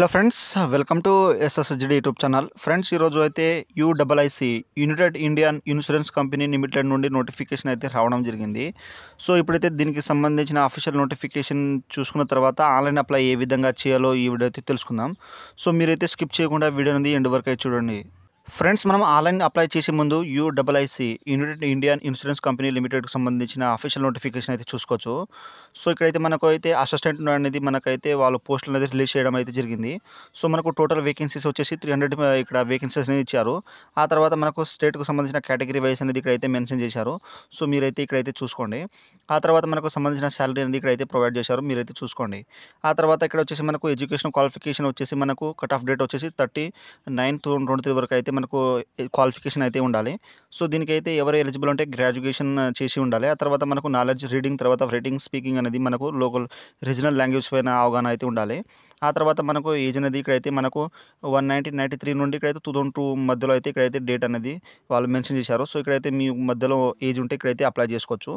hello friends welcome to SSZD YouTube channel friends ఈరోజు అయితే యూడబ్ల్ఐసి United Indian Insurance Company Limited నుండి notification అయితే రావడం జరిగింది సో ఇప్పుడైతే దీనికి సంబంధించిన అఫీషియల్ నోటిఫికేషన్ చూసుకున్న తర్వాత ఆన్లైన్ అప్లై ఏ విధంగా చేయాలో ఈ వీడియో అయితే తెలుసుకుందాం సో మీరైతే స్కిప్ చేయకుండా వీడియో అనేది ఎండ్ వరకు అయితే చూడండి ఫ్రెండ్స్ మనం ఆన్లైన్ అప్లై చేసే ముందు యూడబ్ల్ఐసి యునైటెడ్ ఇండియన్ ఇన్సూరెన్స్ కంపెనీ లిమిటెడ్కి సంబంధించిన అఫీషియల్ నోటిఫికేషన్ అయితే చూసుకోవచ్చు సో ఇక్కడైతే మనకు అయితే అసిస్టెంట్ అనేది మనకైతే వాళ్ళు పోస్టులు అనేది రిలీజ్ చేయడం అయితే జరిగింది సో మనకు టోటల్ వేకెన్సీస్ వచ్చేసి త్రీ హండ్రెడ్ ఇక్కడ వేకెన్సీస్ అనేది ఇచ్చారు ఆ తర్వాత మనకు స్టేట్కు సంబంధించిన కేటగిరీ వైస్ అనేది ఇక్కడైతే మెన్షన్ చేశారు సో మీరైతే ఇక్కడైతే చూసుకోండి ఆ తర్వాత మనకు సంబంధించిన శాలరీ అనేది ఇక్కడైతే ప్రొవైడ్ చేశారు మీరైతే చూసుకోండి ఆ తర్వాత ఇక్కడ వచ్చేసి మనకు ఎడ్యుకేషన్ క్వాలిఫికేషన్ వచ్చేసి మనకు కట్ ఆఫ్ డేట్ వచ్చేసి థర్టీ నైన్ టూ త్రీ వరకు అయితే మనకు క్వాలిఫికేషన్ అయితే ఉండాలి సో దీనికైతే ఎవరు ఎలిజిబుల్ ఉంటే గ్రాడ్యుయేషన్ చేసి ఉండాలి ఆ తర్వాత మనకు నాలెడ్జ్ రీడింగ్ తర్వాత రైటింగ్ స్పీకింగ్ అనేది మనకు లోకల్ రీజనల్ లాంగ్వేజ్ పైన అవగాహన అయితే ఉండాలి ఆ తర్వాత మనకు ఏజ్ అనేది ఇక్కడైతే మనకు వన్ నైన్టీన్ నైంటీ త్రీ నుండి ఇక్కడైతే టూ థౌసండ్ టూ మధ్యలో అయితే ఇక్కడైతే డేట్ అనేది వాళ్ళు మెన్షన్ చేశారు సో ఇక్కడైతే మీ మధ్యలో ఏజ్ ఉంటే ఇక్కడైతే అప్లై చేసుకోవచ్చు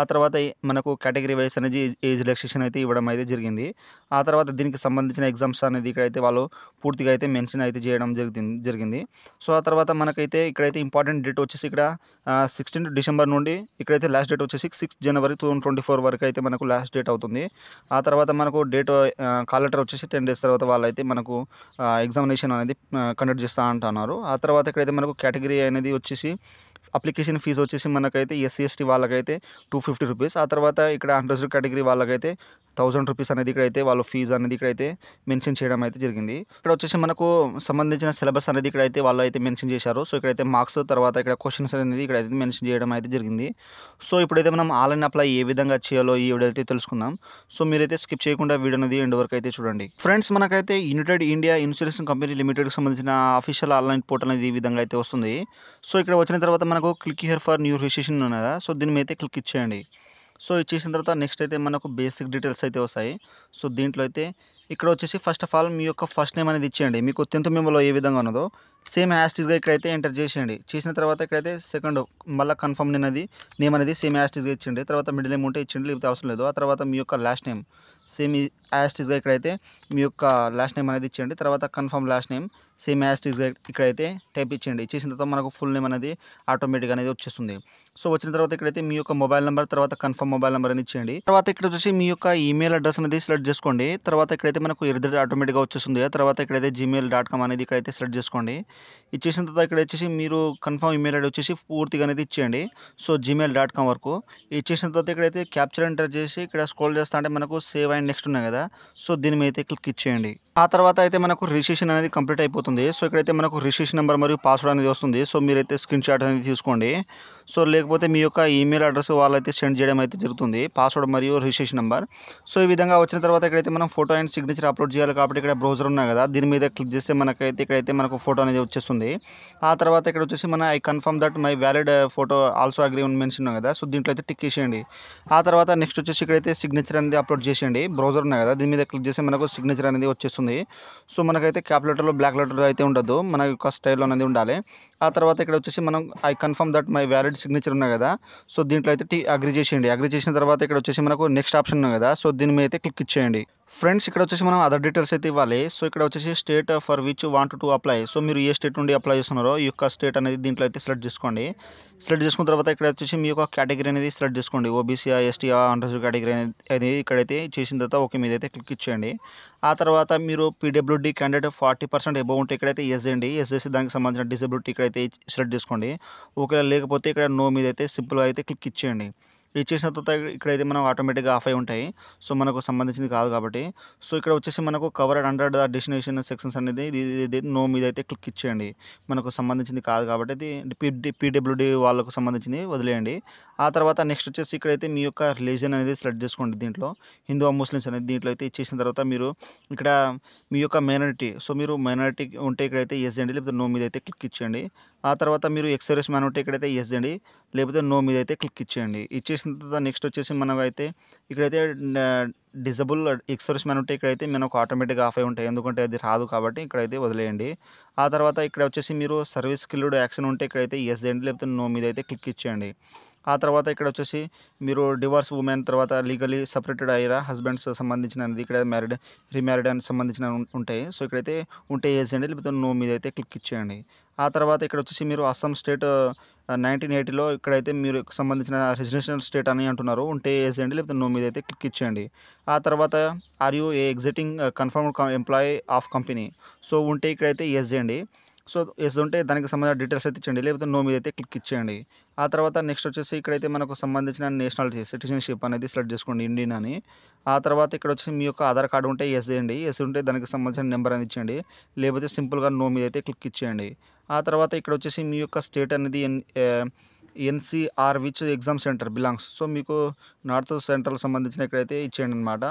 ఆ తర్వాత మనకు కేటగిరీ వైస్ అనేది ఏజ్ రిలాక్సేషన్ అయితే ఇవ్వడం అయితే జరిగింది ఆ తర్వాత దీనికి సంబంధించిన ఎగ్జామ్స్ అనేది ఇక్కడైతే వాళ్ళు పూర్తిగా అయితే మెన్షన్ అయితే చేయడం జరిగింది జరిగింది సో ఆ తర్వాత మనకైతే ఇక్కడైతే ఇంపార్టెంట్ డేట్ వచ్చేసి ఇక్కడ సిక్స్టీన్ డిసెంబర్ నుండి ఇక్కడైతే లాస్ట్ డేట్ వచ్చేసి సిక్స్ జనవరి టూ ట్వంటీ ఫోర్ వరకు అయితే మనకు లాస్ట్ డేట్ అవుతుంది ఆ తర్వాత మనకు డేట్ కాల్ లెటర్ వచ్చేసి టెన్ డేస్ తర్వాత వాళ్ళైతే మనకు ఎగ్జామినేషన్ అనేది కండక్ట్ చేస్తూ అంటున్నారు ఆ తర్వాత ఇక్కడైతే మనకు కేటగిరీ అనేది వచ్చేసి అప్లికేషన్ ఫీజు వచ్చేసి మనకైతే ఎస్సీ ఎస్టీ వాళ్ళకైతే టూ ఫిఫ్టీ రూపీస్ ఆ తర్వాత ఇక్కడ అన్రెస్డ్ కేటగిరీ వాళ్ళకైతే థౌజండ్ రూపీస్ అనేది ఇక్కడైతే వాళ్ళ ఫీజు అనేది ఇక్కడైతే మెన్షన్ చేయడం అయితే జరిగింది ఇక్కడ వచ్చేసి మనకు సంబంధించిన సిలబస్ అనేది ఇక్కడైతే వాళ్ళు అయితే మెన్షన్ చేశారు సో ఇక్కడైతే మార్క్స్ తర్వాత ఇక్కడ క్వశ్చన్స్ అనేది ఇక్కడైతే మెన్షన్ చేయడం అయితే జరిగింది సో ఇప్పుడైతే మనం ఆన్లైన్ అప్లై ఏ విధంగా చేయాలో ఈ వీడియో అయితే తెలుసుకుందాం సో మీరైతే స్కిప్ చేయకుండా వీడియో అనేది ఎండ్ వరకు అయితే చూడండి ఫ్రెండ్స్ మనకైతే యునైటెడ్ ఇండియా ఇన్సూరెన్స్ కంపెనీ లిమిటెడ్కి సంబంధించిన అఫీషియల్ ఆన్లైన్ పోర్టల్ అనేది ఈ విధంగా అయితే వస్తుంది సో ఇక్కడ వచ్చిన తర్వాత మనకు click here for new registration ఉన్నదా సో దీని మీద అయితే క్లిక్ ఇచ్చేయండి సో ఇచ్చేసిన తర్వాత నెక్స్ట్ అయితే మనకు బేసిక్ డీటెయిల్స్ అయితే వస్తాయి సో దీంట్లో అయితే ఇక్కడ వచ్చేసి ఫస్ట్ ఆఫ్ ఆల్ మీ యొక్క ఫస్ట్ నేమ్ అనేది ఇచ్చేయండి మీకు టెన్త్ మెంబర్లో ఏ విధంగా ఉన్నదో సేమ్ యాస్టీస్గా ఇక్కడైతే ఎంటర్ చేసేయండి చేసిన తర్వాత ఇక్కడైతే సెకండ్ మళ్ళీ కన్ఫర్మ్ అనేది నేమ్ అనేది సేమ్ యాస్టీస్గా ఇచ్చేయండి తర్వాత మిడిల్ నేమ్ ఉంటే ఇచ్చేయండి లేకపోతే అవసరం లేదు ఆ తర్వాత మీ యొక్క లాస్ట్ నేమ్ సేమ్ యాస్టీస్గా ఇక్కడైతే మీ యొక్క లాస్ట్ నేమ్ అనేది ఇచ్చేయండి తర్వాత కన్ఫర్మ్ లాస్ట్ నేమ్ సేమ్ యాస్టీస్గా ఇక్కడైతే టైప్ ఇచ్చేయండి ఇచ్చేసిన తర్వాత మనకు ఫుల్ నేమ్ అనేది ఆటోమేటిక్గా అనేది వచ్చేస్తుంది సో వచ్చిన తర్వాత ఇక్కడైతే మీ యొక్క మొబైల్ నెంబర్ తర్వాత కన్ఫర్మ్ మొబైల్ నెంబర్ అని ఇచ్చేయండి తర్వాత ఇక్కడ వచ్చేసి మీ యొక్క ఈమెయిల్ అడ్రస్ అనేది సెలెక్ట్ చేసుకోండి తర్వాత ఇక్కడైతే మనకు ఎర్దర్ ఆటోమేటిక్గా వచ్చేస్తుంది తర్వాత ఇక్కడైతే జీమెయిల్ డాట్ కామ్ అనేది ఇక్కడైతే సెలెక్ట్ చేసుకోండి ఇచ్చేసిన తర్వాత ఇక్కడ వచ్చేసి మీరు కన్ఫర్మ్ ఈమెయిల్ ఐడి వచ్చేసి పూర్తిగా అనేది ఇచ్చేయండి సో జీమెయిల్ డాట్ కామ్ వరకు ఇచ్చేసిన తర్వాత ఇక్కడైతే క్యాప్చర్ ఎంటర్ చేసి ఇక్కడ స్క్రోల్ చేస్తా అంటే మనకు సేవ్ అండ్ నెక్స్ట్ ఉన్నాయి కదా సో దీని మీద క్లిక్ ఇచ్చేయండి ఆ తర్వాత అయితే మనకు రిజిస్ట్రేషన్ అనేది కంప్లీట్ అయిపోతుంది సో ఇక్కడైతే మనకు రిజిస్ట్రేషన్ నెంబర్ మరియు పాస్వర్డ్ అనేది వస్తుంది సో మీరైతే స్క్రీన్ షాట్ అనేది తీసుకోండి సో లేక లేకపోతే మీ యొక్క ఈమెయిల్ అడ్రస్ వాళ్ళైతే సెండ్ చేయడం అయితే జరుగుతుంది పాస్వర్డ్ మరియు రిజిస్ట్రేషన్ నెంబర్ సో ఈ విధంగా వచ్చిన తర్వాత ఇక్కడైతే మనం ఫోటో అండ్ సిగ్నేచర్ అప్లోడ్ చేయాలి కాబట్టి ఇక్కడ బ్రౌజర్ ఉన్నాయి కదా దీని మీద క్లిక్ చేస్తే మనకైతే ఇక్కడైతే మనకు ఫోటో అనేది వచ్చేస్తుంది ఆ తర్వాత ఇక్కడ వచ్చేసి మన I confirm that my valid photo also agreement mention కదా సో దీంట్లో అయితే టిక్ చేసేయండి ఆ తర్వాత నెక్స్ట్ వచ్చేసి ఇక్కడైతే సిగ్నేచర్ అనేది అప్లోడ్ చేసేయండి బ్రౌజర్ ఉన్నాయి కదా దీని మీద క్లిక్ చేస్తే మనకు సిగ్నేచర్ అనేది వచ్చేస్తుంది సో మనకైతే క్యాప్ లెటర్లో బ్లాక్ లెటర్ అయితే ఉండదు మన యొక్క స్టైల్లో అనేది ఉండాలి ఆ తర్వాత ఇక్కడ వచ్చేసి మనం I confirm that my valid signature ఉన్నాయి కదా సో దీంట్లో అయితే టీ అగ్రి చేసేయండి అగ్రి చేసిన తర్వాత ఇక్కడ వచ్చేసి మనకు నెక్స్ట్ ఆప్షన్ ఉంది కదా సో దీని మీద అయితే క్లిక్ ఇచ్చేయండి ఫ్రెండ్స్ ఇక్కడ వచ్చేసి మనం అదర్ డీటెయిల్స్ అయితే ఇవ్వాలి సో ఇక్కడ వచ్చేసి state for which want to apply so మీరు ఏ స్టేట్ నుండి అప్లై చేస్తున్నారో ఈ యొక్క స్టేట్ అనేది దీంట్లో అయితే సెలెక్ట్ చేసుకోండి సెలెక్ట్ చేసుకున్న తర్వాత ఇక్కడ వచ్చేసి మీ యొక్క కేటగిరీ అనేది సెలెక్ట్ చేసుకోండి ఓబీసీఆ ఎస్టీఆ అండర్స్ కేటగిరీ అనేది ఇక్కడైతే చేసిన తర్వాత ఓకే మీద అయితే క్లిక్ ఇచ్చేయండి ఆ తర్వాత మీరు PWD candidate forty percent above ఉంటే ఇక్కడైతే ఎస్ చేయండి ఎస్ చేసి దానికి సంబంధించిన డిసబిలిటీ ఇక్కడైతే సెలెక్ట్ చేసుకోండి ఒకవేళ లేకపోతే ఇక్కడ నో మీద అయితే సింపుల్గా అయితే క్లిక్ ఇచ్చేయండి ఇచ్చేసిన తర్వాత ఇక్కడైతే మనం ఆటోమేటిక్గా ఆఫ్ అయి ఉంటాయి సో మనకు సంబంధించింది కాదు కాబట్టి సో ఇక్కడ వచ్చేసి మనకు cover and under the destination sections అనేది ఇది నో మీద అయితే క్లిక్ ఇచ్చేయండి మనకు సంబంధించింది కాదు కాబట్టి ఇది పీడబ్ల్యూడి వాళ్ళకు సంబంధించింది వదిలేయండి ఆ తర్వాత నెక్స్ట్ వచ్చేసి ఇక్కడైతే మీ యొక్క రిలీజన్ అనేది సెలెక్ట్ చేసుకోండి దీంట్లో హిందూ ముస్లిమ్స్ అనేది దీంట్లో అయితే ఇచ్చేసిన తర్వాత మీరు ఇక్కడ మీ యొక్క మైనారిటీ సో మీరు మైనారిటీ ఉంటే ఇక్కడైతే ఎస్ చేయండి లేకపోతే నో మీద అయితే క్లిక్ ఇచ్చేయండి ఆ తర్వాత మీరు ఎక్సర్వీస్ మ్యాన్ ఉంటే ఇక్కడైతే ఎస్ చేయండి లేకపోతే నో మీద అయితే క్లిక్ ఇచ్చేయండి ఇచ్చేసిన చేసిన తర్వాత నెక్స్ట్ వచ్చేసి మనకైతే అయితే ఇక్కడైతే డిజబుల్ ఎక్సర్స్ మన ఉంటే ఇక్కడైతే మనకు ఆటోమేటిక్గా ఆఫ్ అయి ఉంటాయి ఎందుకంటే అది రాదు కాబట్టి ఇక్కడైతే వదిలేయండి ఆ తర్వాత ఇక్కడ వచ్చేసి మీరు సర్వీస్ కిల్డ్ యాక్షన్ ఉంటే ఇక్కడైతే ఎస్ ఎండ్ లేకపోతే నో మీద అయితే క్లిక్ ఇచ్చేయండి ఆ తర్వాత ఇక్కడ వచ్చేసి మీరు డివోర్స్ ఉమెన్ తర్వాత లీగలీ సపరేటెడ్ అయ్యారా హస్బెండ్స్ సంబంధించిన ఇక్కడ మ్యారీడ్ రీమ్యారీడ్ అని సంబంధించిన ఉంటాయి సో ఇక్కడైతే ఉంటే వేసేయండి లేకపోతే నో మీద అయితే క్లిక్ ఇచ్చేయండి ఆ తర్వాత ఇక్కడ వచ్చేసి మీరు అస్సాం స్టేట్ నైన్టీన్ ఎయిటీలో ఇక్కడైతే మీరు సంబంధించిన రెసిడెన్షియల్ స్టేట్ అని అంటున్నారు ఉంటే వేసేయండి లేకపోతే నో మీద అయితే క్లిక్ ఇచ్చేయండి ఆ తర్వాత are you a existing confirm employee of company so ఉంటే ఇక్కడైతే ఎస్ చేయండి సో ఎస్ ఉంటే దానికి సంబంధించిన డీటెయిల్స్ అయితే ఇచ్చేయండి లేకపోతే నో మీద అయితే క్లిక్ ఇచ్చేయండి ఆ తర్వాత నెక్స్ట్ వచ్చేసి ఇక్కడైతే మనకు సంబంధించిన నేషనాలిటీ సిటిజన్షిప్ అనేది సెలెక్ట్ చేసుకోండి ఇండియన్ అని ఆ తర్వాత ఇక్కడ వచ్చేసి మీ యొక్క ఆధార్ కార్డు ఉంటే ఎస్ చేయండి ఎస్ ఉంటే దానికి సంబంధించిన నెంబర్ అనేది ఇచ్చేయండి లేకపోతే సింపుల్గా నో మీద అయితే క్లిక్ ఇచ్చేయండి ఆ తర్వాత ఇక్కడ వచ్చేసి మీ యొక్క స్టేట్ అనేది N NCR which exam centre belongs so మీకు నార్త్ సెంట్రల్ సంబంధించిన ఇక్కడైతే ఇచ్చేయండి అనమాట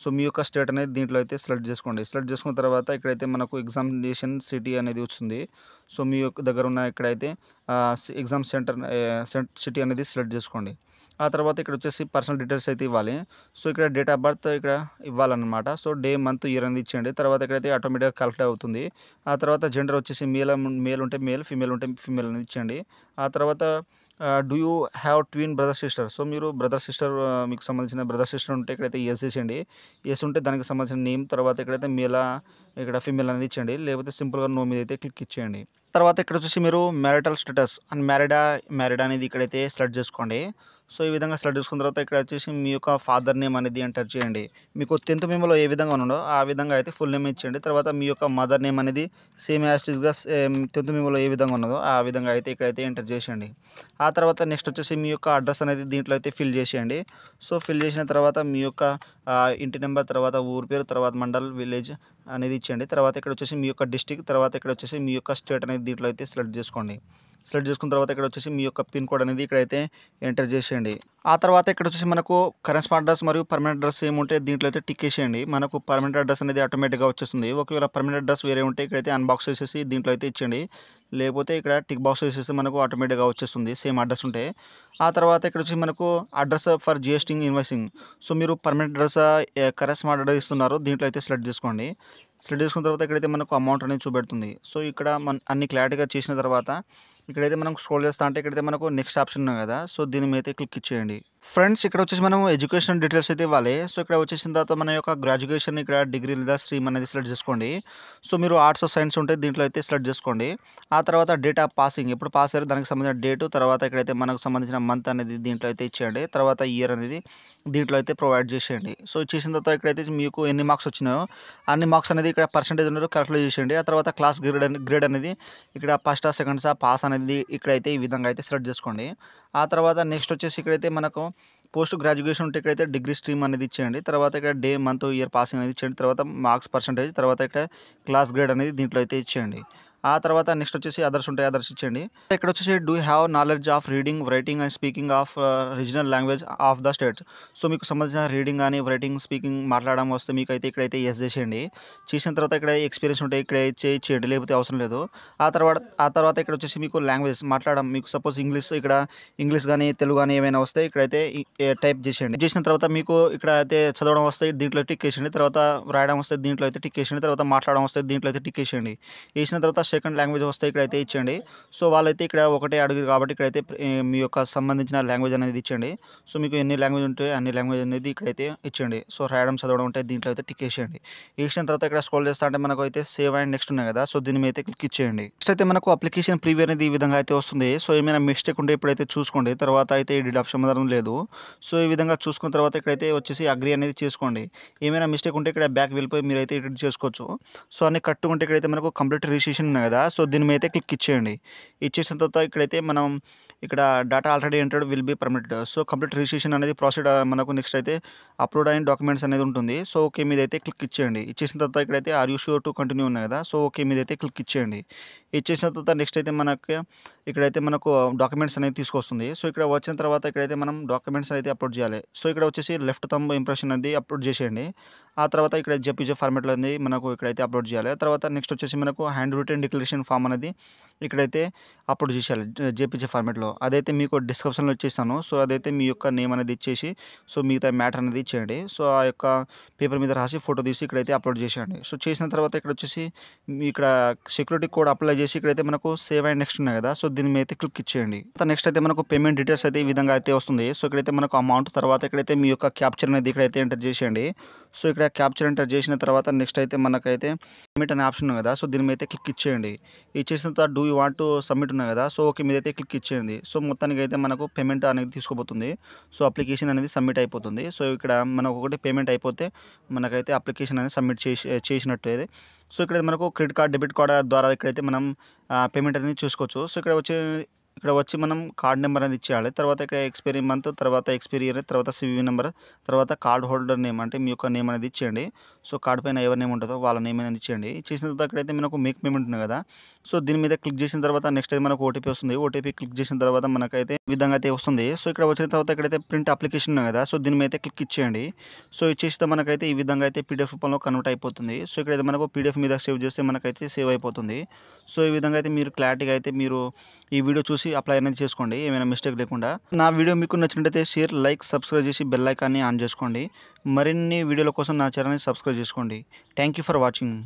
సో మీ యొక్క స్టేట్ అనేది దీంట్లో అయితే సెలెక్ట్ చేసుకోండి సెలెక్ట్ చేసుకున్న తర్వాత ఇక్కడైతే మనకు ఎగ్జామినేషన్ సిటీ అనేది వస్తుంది సో మీ యొక్క దగ్గర ఉన్న ఇక్కడైతే ఎగ్జామ్ సెంటర్ సిటీ అనేది సెలెక్ట్ చేసుకోండి ఆ తర్వాత ఇక్కడ వచ్చేసి పర్సనల్ డీటెయిల్స్ అయితే ఇవ్వాలి సో ఇక్కడ డేట్ ఆఫ్ బర్త్ ఇక్కడ ఇవ్వాలన్నమాట సో డే మంత్ ఇయర్ అనేది ఇచ్చేయండి తర్వాత ఇక్కడైతే ఆటోమేటిక్గా కలెక్ట్ అవుతుంది ఆ తర్వాత జెండర్ వచ్చేసి మేల్ మేల్ ఉంటే మేల్ ఫీమేల్ ఉంటే ఫీమేల్ అనేది ఇచ్చేయండి ఆ తర్వాత do you have twin brother sister so మీరు బ్రదర్ సిస్టర్ మీకు సంబంధించిన బ్రదర్ సిస్టర్ ఉంటే ఇక్కడైతే ఎస్ ఇచ్చండి ఎస్ ఉంటే దానికి సంబంధించిన నేమ్ తర్వాత ఇక్కడైతే మేలా ఇక్కడ ఫీమేల్ అనేది ఇచ్చేయండి లేకపోతే సింపుల్గా నో మీద అయితే క్లిక్ ఇచ్చేయండి తర్వాత ఇక్కడ వచ్చేసి మీరు మ్యారిటల్ స్టేటస్ అండ్ మ్యారిడా మ్యారిడా అనేది ఇక్కడైతే సెలెక్ట్ చేసుకోండి సో ఈ విధంగా సెలెక్ట్ చేసుకున్న తర్వాత ఇక్కడ వచ్చేసి మీ యొక్క ఫాదర్ నేమ్ అనేది ఎంటర్ చేయండి మీకు టెన్త్ మెంబర్లో ఏ విధంగా ఉన్నాడో ఆ విధంగా అయితే ఫుల్ నేమ్ ఇచ్చేయండి తర్వాత మీ యొక్క మదర్ నేమ్ అనేది సేమ్ యాస్టిస్గా టెన్త్ మెంబర్లో ఏ విధంగా ఉన్నదో ఆ విధంగా అయితే ఇక్కడైతే ఎంటర్ చేసేయండి ఆ తర్వాత నెక్స్ట్ వచ్చేసి మీ యొక్క అడ్రస్ అనేది దీంట్లో అయితే ఫిల్ చేసేయండి సో ఫిల్ చేసిన తర్వాత మీ యొక్క ఇంటి నెంబర్ తర్వాత ఊరు పేరు తర్వాత మండల్ విలేజ్ అనేది ఇచ్చేయండి తర్వాత ఇక్కడ వచ్చేసి మీ యొక్క డిస్టిక్ తర్వాత ఇక్కడ వచ్చేసి మీ యొక్క స్టేట్ అనేది దీంట్లో అయితే సెలెక్ట్ చేసుకోండి సెలెక్ట్ చేసుకున్న తర్వాత ఇక్కడ వచ్చేసి మీ యొక్క పిన్ కోడ్ అనేది ఇక్కడైతే ఎంటర్ చేసేయండి ఆ తర్వాత ఇక్కడ వచ్చేసి మనకు స్మార్ట్ అడ్రస్ మరియు పర్మనెంట్ అడ్రస్ ఏముంటే దీంట్లో అయితే టిక్ వేసేయండి మనకు పర్మనెంట్ అడ్రస్ అనేది ఆటోమేటిక్గా వచ్చేస్తుంది ఒకవేళ పర్మనెంట్ అడ్రస్ వేరే ఉంటే ఇక్కడైతే అన్బాక్స్ చేసేసి దీంట్లో అయితే ఇచ్చేయండి లేకపోతే ఇక్కడ టిక్ బాక్స్ వేసేసి మనకు ఆటోమేటిక్గా వచ్చేస్తుంది సేమ్ అడ్రస్ ఉంటే ఆ తర్వాత ఇక్కడ వచ్చి మనకు అడ్రస్ ఫర్ జిఎస్టింగ్ ఇన్వాయిసింగ్ సో మీరు పర్మనెంట్ అడ్రస్ స్మార్ట్ అడ్రస్ ఇస్తున్నారు దీంట్లో అయితే సెలెక్ట్ చేసుకోండి సెలెక్ట్ చేసుకున్న తర్వాత ఇక్కడైతే మనకు అమౌంట్ అనేది చూపెడుతుంది సో ఇక్కడ మన అన్ని క్లారిటీగా చేసిన తర్వాత ఇక్కడైతే మనం స్క్రోల్ చేస్తా అంటే ఇక్కడైతే మనకు నెక్స్ట్ ఆప్షన్ ఉంది కదా సో దీని మీద క్లిక్ ఇచ్చేయండి ఫ్రెండ్స్ ఇక్కడ వచ్చేసి మనం ఎడ్యుకేషన్ డీటెయిల్స్ అయితే ఇవ్వాలి సో ఇక్కడ వచ్చేసిన తర్వాత మన యొక్క గ్రాడ్యుయేషన్ ఇక్కడ డిగ్రీ లేదా స్ట్రీమ్ అనేది సెలెక్ట్ చేసుకోండి సో మీరు ఆర్ట్స్ సైన్స్ ఉంటే దీంట్లో అయితే సెలెక్ట్ చేసుకోండి ఆ తర్వాత డేట్ ఆఫ్ పాసింగ్ ఎప్పుడు పాస్ అయ్యారు దానికి సంబంధించిన డేటు తర్వాత ఇక్కడైతే మనకు సంబంధించిన మంత్ అనేది దీంట్లో అయితే ఇచ్చేయండి తర్వాత ఇయర్ అనేది దీంట్లో అయితే ప్రొవైడ్ చేసేయండి సో ఇచ్చేసిన తర్వాత ఇక్కడైతే మీకు ఎన్ని మార్క్స్ వచ్చినాయో అన్ని మార్క్స్ అనేది ఇక్కడ పర్సంటేజ్ ఉన్నారు క్యాల్కులేట్ చేసేయండి ఆ తర్వాత క్లాస్ గ్రేడ్ గ్రేడ్ అనేది ఇక్కడ ఫస్ట్ సెకండ్సా పాస్ అనేది ఇక్కడైతే ఈ విధంగా అయితే సెలెక్ట్ చేసుకోండి ఆ తర్వాత నెక్స్ట్ వచ్చేసి ఇక్కడైతే మనకు పోస్ట్ గ్రాడ్యుయేషన్ ఉంటే ఇక్కడైతే డిగ్రీ స్ట్రీమ్ అనేది ఇచ్చేయండి తర్వాత ఇక్కడ డే మంత్ ఇయర్ పాసింగ్ అనేది ఇచ్చేయండి తర్వాత మార్క్స్ పర్సంటేజ్ తర్వాత ఇక్కడ క్లాస్ గ్రేడ్ అనేది దీంట్లో అయితే ఇచ్చేయండి ఆ తర్వాత నెక్స్ట్ వచ్చేసి అదర్స్ ఉంటాయి అదర్స్ ఇచ్చేయండి ఇక్కడ వచ్చేసి do have knowledge of reading writing and speaking of regional language of the states so మీకు సంబంధించిన రీడింగ్ కానీ రైటింగ్ స్పీకింగ్ మాట్లాడడం వస్తే మీకు అయితే ఇక్కడైతే ఎస్ చేసేయండి చేసిన తర్వాత ఇక్కడ ఎక్స్పీరియన్స్ ఉంటే ఇక్కడ చేయండి లేకపోతే అవసరం లేదు ఆ తర్వాత ఆ తర్వాత ఇక్కడ వచ్చేసి మీకు లాంగ్వేజ్ మాట్లాడడం మీకు సపోజ్ ఇంగ్లీష్ ఇక్కడ ఇంగ్లీష్ కానీ తెలుగు కానీ ఏమైనా వస్తే ఇక్కడైతే టైప్ చేసేయండి చేసిన తర్వాత మీకు ఇక్కడ అయితే చదవడం వస్తే దీంట్లో టిక్ చేసేయండి తర్వాత రాయడం వస్తే దీంట్లో అయితే టిక్ చేసేయండి తర్వాత మాట్లాడడం వస్తే దీంట్లో అయితే టిక్ చేసేయండి వేసిన తర్వాత సెకండ్ లాంగ్వేజ్ వస్తే ఇక్కడైతే ఇచ్చండి సో వాళ్ళైతే ఇక్కడ ఒకటే అడుగుది కాబట్టి ఇక్కడైతే మీ యొక్క సంబంధించిన లాంగ్వేజ్ అనేది ఇచ్చండి సో మీకు ఎన్ని లాంగ్వేజ్ ఉంటాయి అన్ని లాంగ్వేజ్ అనేది ఇక్కడైతే ఇచ్చండి సో రాయడం చదవడం ఉంటే దీంట్లో అయితే టిక్ చేయండి ఇచ్చిన తర్వాత ఇక్కడ స్కోల్ చేస్తా అంటే మనకు అయితే సేవ్ అండ్ నెక్స్ట్ ఉన్నాయి కదా సో దీని మీద అయితే క్లిక్ ఇచ్చేయండి నెక్స్ట్ అయితే మనకు అప్లికేషన్ ప్రివ్యూ అనేది ఈ విధంగా అయితే వస్తుంది సో ఏమైనా మిస్టేక్ ఉంటే ఇప్పుడైతే చూసుకోండి తర్వాత అయితే డిడ్ ఆప్షన్ మాత్రం లేదు సో ఈ విధంగా చూసుకున్న తర్వాత ఇక్కడైతే వచ్చేసి అగ్రి అనేది చేసుకోండి ఏమైనా మిస్టేక్ ఉంటే ఇక్కడ బ్యాక్ వెళ్ళిపోయి మీరు అయితే ఎడిట్ చేసుకోవచ్చు సో అన్ని కట్టుకుంటే ఇక్కడైతే మనకు కంప్లీట్ రిజిస్ట్రేషన్ చెప్పిన కదా సో దీని మీద అయితే క్లిక్ ఇచ్చేయండి ఇచ్చేసిన తర్వాత ఇక్కడైతే మనం ఇక్కడ data already entered will be permitted so complete registration అనేది ప్రాసెడ్ మనకు నెక్స్ట్ అయితే అప్లోడ్ అయిన డాక్యుమెంట్స్ అనేది ఉంటుంది సో ఓకే మీద అయితే క్లిక్ ఇచ్చేయండి ఇచ్చేసిన తర్వాత ఇక్కడైతే are you sure to continue ఉన్నాయి కదా సో ఓకే మీద అయితే క్లిక్ ఇచ్చేయండి ఇచ్చేసిన తర్వాత నెక్స్ట్ అయితే మనకి ఇక్కడైతే మనకు డాక్యుమెంట్స్ అనేది తీసుకొస్తుంది సో ఇక్కడ వచ్చిన తర్వాత ఇక్కడైతే మనం డాక్యుమెంట్స్ అయితే అప్లోడ్ చేయాలి సో ఇక్కడ వచ్చేసి లెఫ్ట్ తమ్ ఇంప్రెషన్ అనేది అప్లోడ్ చేసేయండి ఆ తర్వాత ఇక్కడ జెపిజే ఫార్మాట్లో అనేది మనకు ఇక్కడైతే అప్లోడ్ చేయాలి తర్వాత నెక్స్ట్ వచ్చేసి మనకు హ్యాండ్ రిటర్న్ డిక్లరేషన్ ఫామ్ అనేది ఇక్కడైతే అప్లోడ్ చేసేయాలి జేపీజీ ఫార్మేట్లో అదైతే మీకు డిస్క్రిప్షన్లో ఇచ్చేస్తాను సో అదైతే మీ యొక్క నేమ్ అనేది ఇచ్చేసి సో మిగతా మ్యాటర్ అనేది ఇచ్చేయండి సో ఆ యొక్క పేపర్ మీద రాసి ఫోటో తీసి ఇక్కడైతే అప్లోడ్ చేసేయండి సో చేసిన తర్వాత ఇక్కడ వచ్చేసి ఇక్కడ సెక్యూరిటీ కోడ్ అప్లై చేసి ఇక్కడైతే మనకు సేవ్ అండ్ నెక్స్ట్ ఉన్నాయి కదా సో దీని మీద అయితే క్లిక్ ఇచ్చేయండి నెక్స్ట్ అయితే మనకు పేమెంట్ డీటెయిల్స్ అయితే ఈ విధంగా అయితే వస్తుంది సో ఇక్కడైతే మనకు అమౌంట్ తర్వాత ఇక్కడైతే మీ యొక్క క్యాప్చర్ అనేది ఇక్కడైతే ఎంటర్ చేసేయండి సో ఇక్కడ క్యాప్చర్ ఎంటర్ చేసిన తర్వాత నెక్స్ట్ అయితే మనకైతే సబ్మిట్ అనే ఆప్షన్ ఉంది కదా సో దీని మీద క్లిక్ ఇచ్చేయండి ఇచ్చేసిన తర్వాత do you want to submit ఉన్నాయి కదా సో ఓకే మీద అయితే క్లిక్ ఇచ్చేయండి సో మొత్తానికి అయితే మనకు పేమెంట్ అనేది తీసుకోబోతుంది సో అప్లికేషన్ అనేది సబ్మిట్ అయిపోతుంది సో ఇక్కడ మనకు ఒకటి పేమెంట్ అయిపోతే మనకైతే అప్లికేషన్ అనేది సబ్మిట్ చేసి చేసినట్టు అయితే సో ఇక్కడ మనకు క్రెడిట్ కార్డ్ డెబిట్ కార్డ్ ద్వారా ఇక్కడైతే మనం పేమెంట్ అనేది చూసుకోవచ్చు సో ఇక్కడ వచ్చే ఇక్కడ వచ్చి మనం కార్డ్ నెంబర్ అనేది ఇచ్చేయాలి తర్వాత ఇక్కడ ఎక్స్పైరీ మంత్ తర్వాత ఎక్స్పైరీ ఇయర్ తర్వాత సివి నెంబర్ తర్వాత కార్డ్ హోల్డర్ నేమ్ అంటే మీ యొక్క నేమ్ అనేది ఇచ్చేయండి సో కార్డ్ పైన ఎవరి నేమ్ ఉంటుందో వాళ్ళ నేమ్ అనేది ఇచ్చేయండి చేసిన తర్వాత అక్కడైతే మనకు మేక్ పేమెంట్ ఉంది కదా సో దీని మీద క్లిక్ చేసిన తర్వాత నెక్స్ట్ అయితే మనకు ఓటీపీ వస్తుంది ఓటీపీ క్లిక్ చేసిన తర్వాత మనకైతే విధంగా అయితే వస్తుంది సో ఇక్కడ వచ్చిన తర్వాత ఇక్కడైతే ప్రింట్ అప్లికేషన్ ఉంది కదా సో దీని మీద అయితే క్లిక్ ఇచ్చేయండి సో ఇచ్చేస్తే మనకైతే ఈ విధంగా అయితే పీడిఎఫ్ రూపంలో కన్వర్ట్ అయిపోతుంది సో ఇక్కడైతే మనకు పీడిఎఫ్ మీద సేవ్ చేస్తే మనకైతే సేవ్ అయిపోతుంది సో ఈ విధంగా అయితే మీరు క్లారిటీగా అయితే మీరు ఈ వీడియో చూసి అప్లై అనేది చేసుకోండి ఏమైనా మిస్టేక్ లేకుండా నా వీడియో మీకు నచ్చినట్టయితే షేర్ లైక్ సబ్స్క్రైబ్ చేసి బెల్ ఐకాన్ని ఆన్ చేసుకోండి మరిన్ని వీడియోల కోసం నా ఛానల్ని సబ్స్క్రైబ్ సబ్స్క్రైబ్ చేసుకోండి థ్యాంక్ యూ ఫర్ వాచింగ్